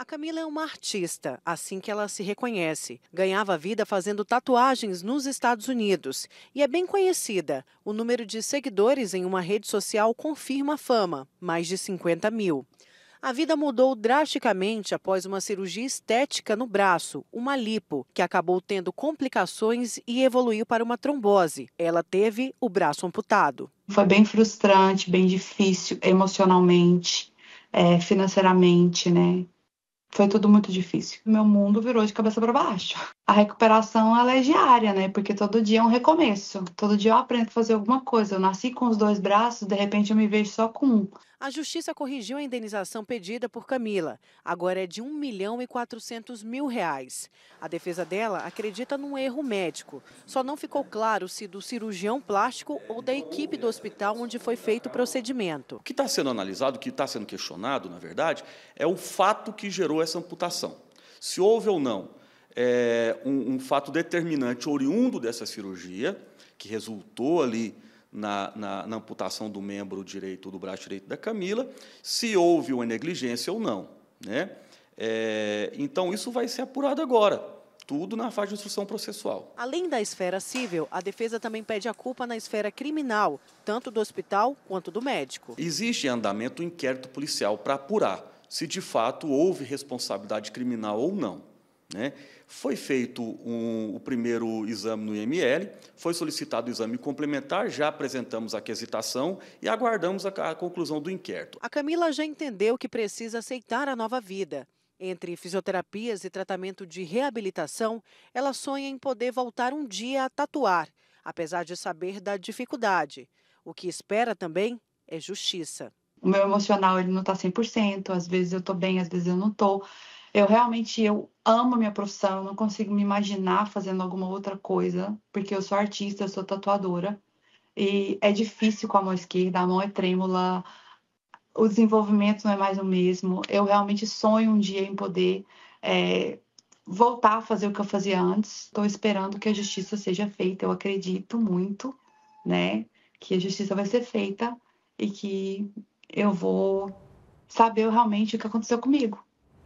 A Camila é uma artista, assim que ela se reconhece. Ganhava vida fazendo tatuagens nos Estados Unidos e é bem conhecida. O número de seguidores em uma rede social confirma a fama mais de 50 mil. A vida mudou drasticamente após uma cirurgia estética no braço, uma lipo, que acabou tendo complicações e evoluiu para uma trombose. Ela teve o braço amputado. Foi bem frustrante, bem difícil emocionalmente, é, financeiramente, né? foi tudo muito difícil. Meu mundo virou de cabeça para baixo. A recuperação ela é diária, né? Porque todo dia é um recomeço. Todo dia eu aprendo a fazer alguma coisa. Eu nasci com os dois braços, de repente eu me vejo só com um. A Justiça corrigiu a indenização pedida por Camila. Agora é de 1 milhão e 400 mil reais. A defesa dela acredita num erro médico. Só não ficou claro se do cirurgião plástico ou da equipe do hospital onde foi feito o procedimento. O que está sendo analisado, o que está sendo questionado, na verdade, é o fato que gerou essa amputação. Se houve ou não é, um, um fato determinante oriundo dessa cirurgia, que resultou ali na, na, na amputação do membro direito, do braço direito da Camila, se houve uma negligência ou não. Né? É, então, isso vai ser apurado agora tudo na fase de instrução processual. Além da esfera civil, a defesa também pede a culpa na esfera criminal, tanto do hospital quanto do médico. Existe em andamento um inquérito policial para apurar se de fato houve responsabilidade criminal ou não. Né? Foi feito um, o primeiro exame no IML, foi solicitado o exame complementar, já apresentamos a quesitação e aguardamos a, a conclusão do inquérito. A Camila já entendeu que precisa aceitar a nova vida. Entre fisioterapias e tratamento de reabilitação, ela sonha em poder voltar um dia a tatuar, apesar de saber da dificuldade. O que espera também é justiça. O meu emocional ele não está 100%, às vezes eu estou bem, às vezes eu não estou. Eu realmente eu amo minha profissão, eu não consigo me imaginar fazendo alguma outra coisa, porque eu sou artista, eu sou tatuadora. E é difícil com a mão esquerda, a mão é trêmula, o desenvolvimento não é mais o mesmo. Eu realmente sonho um dia em poder é, voltar a fazer o que eu fazia antes. Estou esperando que a justiça seja feita. Eu acredito muito, né, que a justiça vai ser feita e que eu vou saber realmente o que aconteceu comigo.